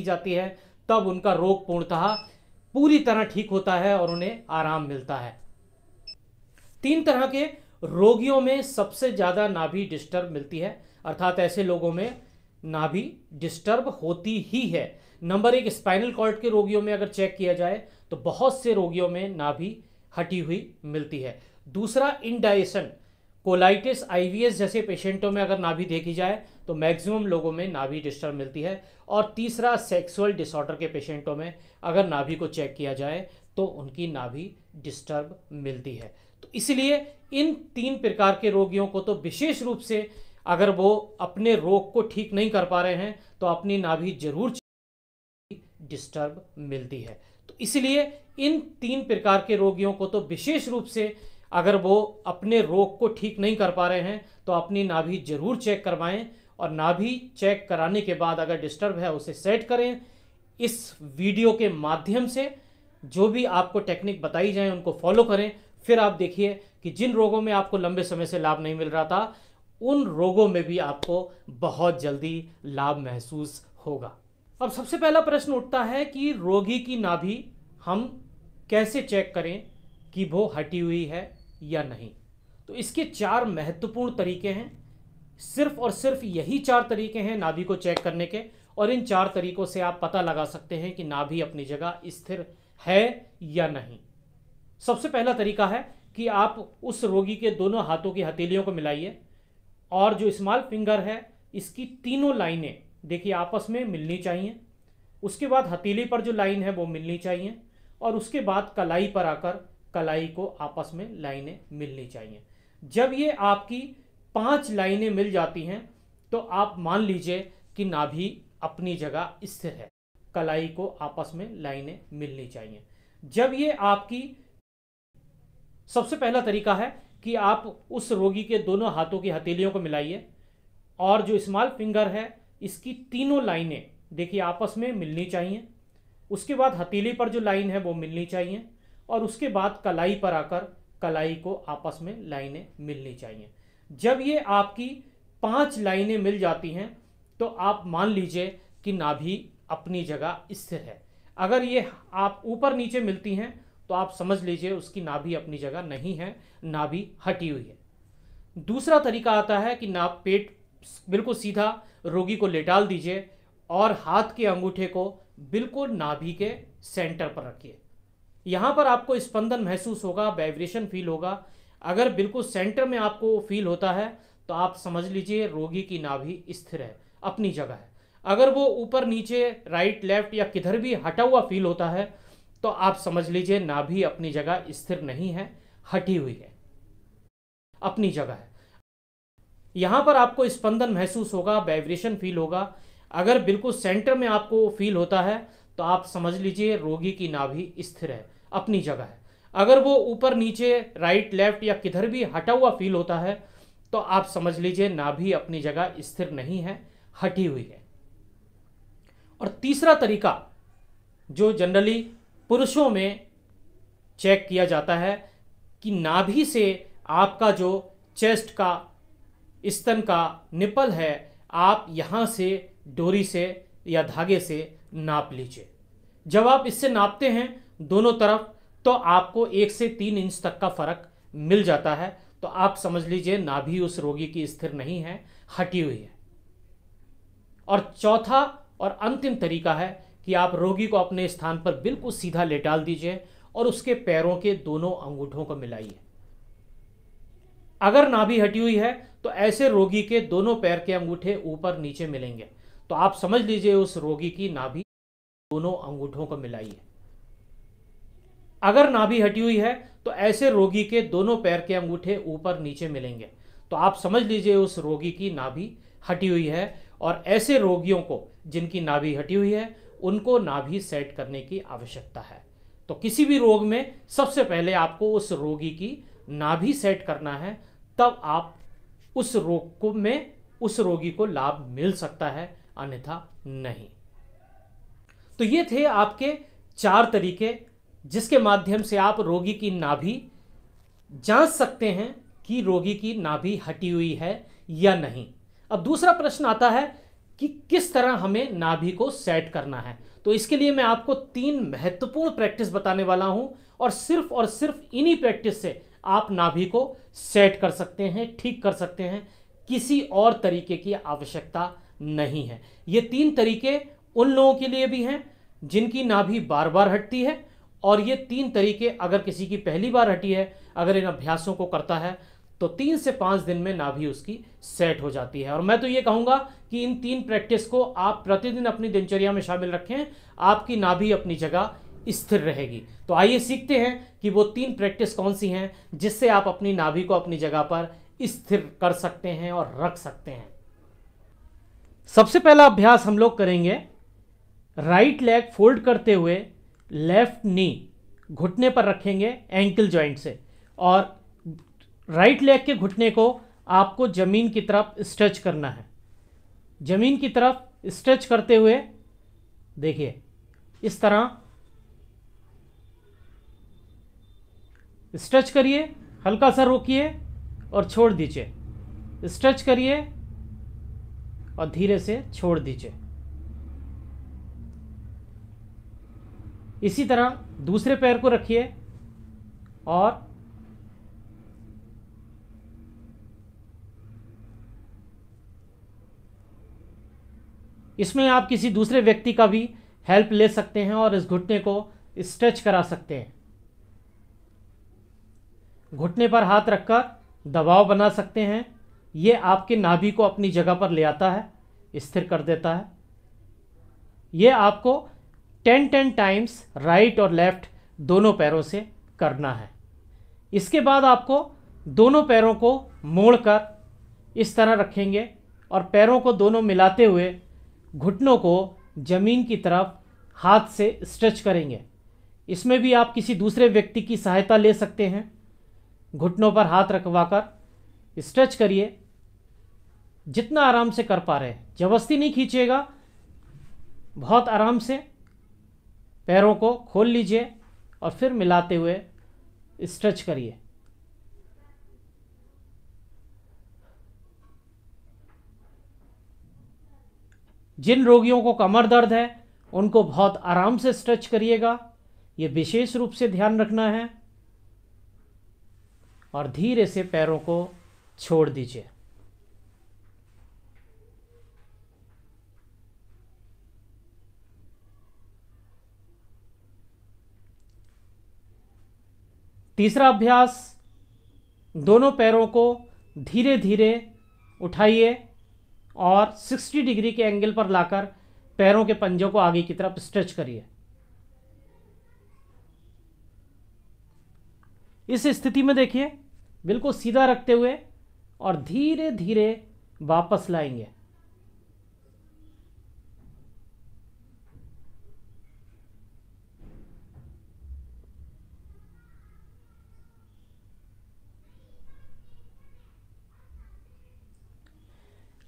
की जाती है तब उनका रोग पूर्णतः पूरी तरह ठीक होता है और उन्हें आराम मिलता है तीन तरह के रोगियों में सबसे ज़्यादा नाभि डिस्टर्ब मिलती है अर्थात ऐसे लोगों में नाभि डिस्टर्ब होती ही है नंबर एक स्पाइनल कॉर्ड के रोगियों में अगर चेक किया जाए तो बहुत से रोगियों में नाभि हटी हुई मिलती है दूसरा इनडाइसन कोलाइटिस आईवीएस जैसे पेशेंटों में अगर नाभि देखी जाए तो मैक्सिमम लोगों में नाभि डिस्टर्ब मिलती है और तीसरा सेक्सुअल डिसऑर्डर के पेशेंटों में अगर नाभि को चेक किया जाए तो उनकी नाभि डिस्टर्ब मिलती है तो इसलिए इन तीन प्रकार के रोगियों को तो विशेष रूप से अगर वो अपने रोग को ठीक नहीं कर पा रहे हैं तो अपनी नाभि जरूर डिस्टर्ब मिलती है तो इसलिए इन तीन प्रकार के रोगियों को तो विशेष रूप से अगर वो अपने रोग को ठीक नहीं कर पा रहे हैं तो अपनी नाभि जरूर चेक करवाएं और नाभि चेक कराने के बाद अगर डिस्टर्ब है उसे सेट करें इस वीडियो के माध्यम से जो भी आपको टेक्निक बताई जाए उनको फॉलो करें फिर आप देखिए कि जिन रोगों में आपको लंबे समय से लाभ नहीं मिल रहा था उन रोगों में भी आपको बहुत जल्दी लाभ महसूस होगा अब सबसे पहला प्रश्न उठता है कि रोगी की नाभि हम कैसे चेक करें कि वो हटी हुई है या नहीं तो इसके चार महत्वपूर्ण तरीके हैं सिर्फ और सिर्फ यही चार तरीके हैं नाभि को चेक करने के और इन चार तरीकों से आप पता लगा सकते हैं कि नाभि अपनी जगह स्थिर है या नहीं सबसे पहला तरीका है कि आप उस रोगी के दोनों हाथों की हथेलियों को मिलाइए और जो स्मॉल फिंगर है इसकी तीनों लाइनें देखिए आपस में मिलनी चाहिए उसके बाद हथेली पर जो लाइन है वो मिलनी चाहिए और उसके बाद कलाई पर आकर कलाई को आपस में लाइनें मिलनी चाहिए जब ये आपकी पांच लाइनें मिल जाती हैं तो आप मान लीजिए कि नाभि अपनी जगह स्थिर है कलाई को आपस में लाइनें मिलनी चाहिए जब ये आपकी सबसे पहला तरीका है कि आप उस रोगी के दोनों हाथों की हथेलियों को मिलाइए और जो स्मॉल फिंगर है इसकी तीनों लाइनें देखिए आपस में मिलनी चाहिए उसके बाद हथेली पर जो लाइन है वो मिलनी चाहिए और उसके बाद कलाई पर आकर कलाई को आपस में लाइनें मिलनी चाहिए जब ये आपकी पांच लाइनें मिल जाती हैं तो आप मान लीजिए कि नाभि अपनी जगह स्थिर है अगर ये आप ऊपर नीचे मिलती हैं तो आप समझ लीजिए उसकी नाभि अपनी जगह नहीं है नाभि हटी हुई है दूसरा तरीका आता है कि नाभ पेट बिल्कुल सीधा रोगी को लेटाल दीजिए और हाथ के अंगूठे को बिल्कुल नाभि के सेंटर पर रखिए यहाँ पर आपको स्पंदन महसूस होगा वाइब्रेशन फील होगा अगर बिल्कुल सेंटर में आपको फील होता है तो आप समझ लीजिए रोगी की नाभि स्थिर है अपनी जगह है अगर वो ऊपर नीचे राइट लेफ्ट या किधर भी हटा हुआ फील होता है तो आप समझ लीजिए नाभि अपनी जगह स्थिर नहीं है हटी हुई है अपनी जगह है यहाँ पर आपको स्पंदन महसूस होगा वाइब्रेशन फील होगा अगर बिल्कुल सेंटर में आपको फील होता है तो आप समझ लीजिए रोगी की नाभि स्थिर है अपनी जगह है अगर वो ऊपर नीचे राइट लेफ्ट या किधर भी हटा हुआ फील होता है तो आप समझ लीजिए नाभि अपनी जगह स्थिर नहीं है हटी हुई है और तीसरा तरीका जो जनरली पुरुषों में चेक किया जाता है कि नाभि से आपका जो चेस्ट का स्तन का निपल है आप यहाँ से डोरी से या धागे से नाप लीजिए जब आप इससे नापते हैं दोनों तरफ तो आपको एक से तीन इंच तक का फर्क मिल जाता है तो आप समझ लीजिए नाभि उस रोगी की स्थिर नहीं है हटी हुई है और चौथा और अंतिम तरीका है कि आप रोगी को अपने स्थान पर बिल्कुल सीधा लेटाल दीजिए और उसके पैरों के दोनों अंगूठों को मिलाइए अगर नाभि हटी हुई है तो ऐसे रोगी के दोनों पैर के अंगूठे ऊपर नीचे मिलेंगे तो आप समझ लीजिए उस रोगी की नाभि दोनों अंगूठों को मिलाइए अगर नाभि हटी हुई है तो ऐसे रोगी के दोनों पैर के अंगूठे ऊपर नीचे मिलेंगे तो आप समझ लीजिए उस रोगी की नाभि हटी हुई है और ऐसे रोगियों को जिनकी नाभि हटी हुई है उनको नाभि सेट करने की आवश्यकता है तो किसी भी रोग में सबसे पहले आपको उस रोगी की नाभि सेट करना है तब आप उस रोग को में उस रोगी को लाभ मिल सकता है अन्यथा नहीं तो ये थे आपके चार तरीके जिसके माध्यम से आप रोगी की नाभि जांच सकते हैं कि रोगी की नाभि हटी हुई है या नहीं अब दूसरा प्रश्न आता है कि किस तरह हमें नाभि को सेट करना है तो इसके लिए मैं आपको तीन महत्वपूर्ण प्रैक्टिस बताने वाला हूं और सिर्फ और सिर्फ इन्हीं प्रैक्टिस से आप नाभि को सेट कर सकते हैं ठीक कर सकते हैं किसी और तरीके की आवश्यकता नहीं है ये तीन तरीके उन लोगों के लिए भी हैं जिनकी नाभि बार बार हटती है और ये तीन तरीके अगर किसी की पहली बार हटी है अगर इन अभ्यासों को करता है तो तीन से पाँच दिन में नाभि उसकी सेट हो जाती है और मैं तो ये कहूँगा कि इन तीन प्रैक्टिस को आप प्रतिदिन अपनी दिनचर्या में शामिल रखें आपकी नाभि अपनी जगह स्थिर रहेगी तो आइए सीखते हैं कि वो तीन प्रैक्टिस कौन सी हैं जिससे आप अपनी नाभि को अपनी जगह पर स्थिर कर सकते हैं और रख सकते हैं सबसे पहला अभ्यास हम लोग करेंगे राइट लेग फोल्ड करते हुए लेफ्ट नी घुटने पर रखेंगे एंकल जॉइंट से और राइट लेग के घुटने को आपको ज़मीन की तरफ स्ट्रेच करना है ज़मीन की तरफ स्ट्रेच करते हुए देखिए इस तरह स्ट्रेच करिए हल्का सा रोकिए और छोड़ दीजिए स्ट्रेच करिए और धीरे से छोड़ दीजिए इसी तरह दूसरे पैर को रखिए और इसमें आप किसी दूसरे व्यक्ति का भी हेल्प ले सकते हैं और इस घुटने को स्ट्रेच करा सकते हैं घुटने पर हाथ रखकर दबाव बना सकते हैं ये आपके नाभि को अपनी जगह पर ले आता है स्थिर कर देता है ये आपको टेन टेन टाइम्स राइट और लेफ्ट दोनों पैरों से करना है इसके बाद आपको दोनों पैरों को मोड़कर इस तरह रखेंगे और पैरों को दोनों मिलाते हुए घुटनों को ज़मीन की तरफ हाथ से स्ट्रेच करेंगे इसमें भी आप किसी दूसरे व्यक्ति की सहायता ले सकते हैं घुटनों पर हाथ रखवाकर स्ट्रेच करिए जितना आराम से कर पा रहे हैं जबरस्ती नहीं खींचेगा बहुत आराम से पैरों को खोल लीजिए और फिर मिलाते हुए स्ट्रेच करिए जिन रोगियों को कमर दर्द है उनको बहुत आराम से स्ट्रेच करिएगा ये विशेष रूप से ध्यान रखना है और धीरे से पैरों को छोड़ दीजिए तीसरा अभ्यास दोनों पैरों को धीरे धीरे उठाइए और 60 डिग्री के एंगल पर लाकर पैरों के पंजों को आगे की तरफ स्ट्रेच करिए इस स्थिति में देखिए बिल्कुल सीधा रखते हुए और धीरे धीरे वापस लाएंगे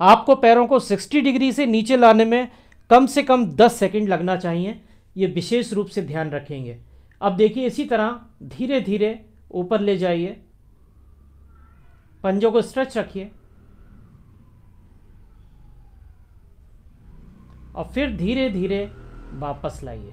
आपको पैरों को 60 डिग्री से नीचे लाने में कम से कम 10 सेकंड लगना चाहिए ये विशेष रूप से ध्यान रखेंगे अब देखिए इसी तरह धीरे धीरे ऊपर ले जाइए पंजों को स्ट्रेच रखिए और फिर धीरे धीरे वापस लाइए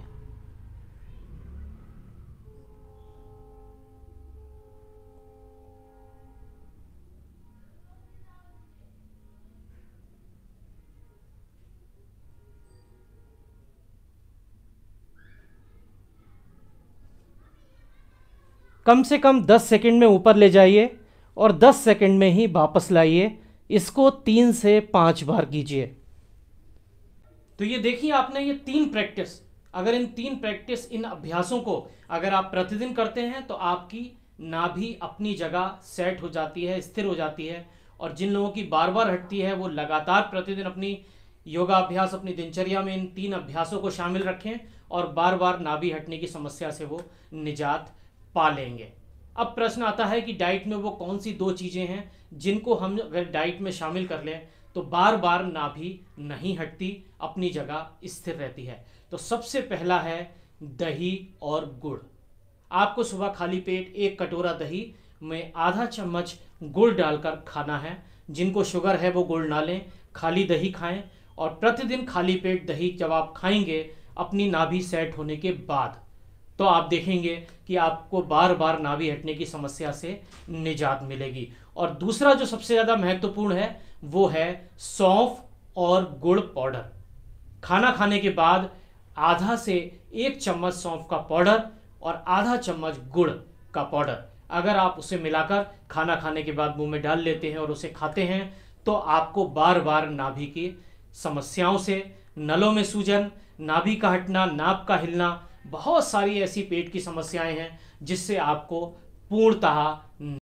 कम से कम 10 सेकंड में ऊपर ले जाइए और 10 सेकंड में ही वापस लाइए इसको तीन से पाँच बार कीजिए तो ये देखिए आपने ये तीन प्रैक्टिस अगर इन तीन प्रैक्टिस इन अभ्यासों को अगर आप प्रतिदिन करते हैं तो आपकी नाभि अपनी जगह सेट हो जाती है स्थिर हो जाती है और जिन लोगों की बार बार हटती है वो लगातार प्रतिदिन अपनी योगा अभ्यास अपनी दिनचर्या में इन तीन अभ्यासों को शामिल रखें और बार बार नाभि हटने की समस्या से वो निजात पा लेंगे अब प्रश्न आता है कि डाइट में वो कौन सी दो चीज़ें हैं जिनको हम अगर डाइट में शामिल कर लें तो बार बार ना भी नहीं हटती अपनी जगह स्थिर रहती है तो सबसे पहला है दही और गुड़ आपको सुबह खाली पेट एक कटोरा दही में आधा चम्मच गुड़ डालकर खाना है जिनको शुगर है वो गुड़ ना लें खाली दही खाएं और प्रतिदिन खाली पेट दही जब आप खाएंगे अपनी नाभि सेट होने के बाद तो आप देखेंगे कि आपको बार बार नाभि हटने की समस्या से निजात मिलेगी और दूसरा जो सबसे ज़्यादा महत्वपूर्ण है वो है सौंफ और गुड़ पाउडर खाना खाने के बाद आधा से एक चम्मच सौंफ का पाउडर और आधा चम्मच गुड़ का पाउडर अगर आप उसे मिलाकर खाना खाने के बाद मुंह में डाल लेते हैं और उसे खाते हैं तो आपको बार बार नाभि की समस्याओं से नलों में सूजन नाभि का हटना नाप का हिलना बहुत सारी ऐसी पेट की समस्याएं हैं जिससे आपको पूर्णतः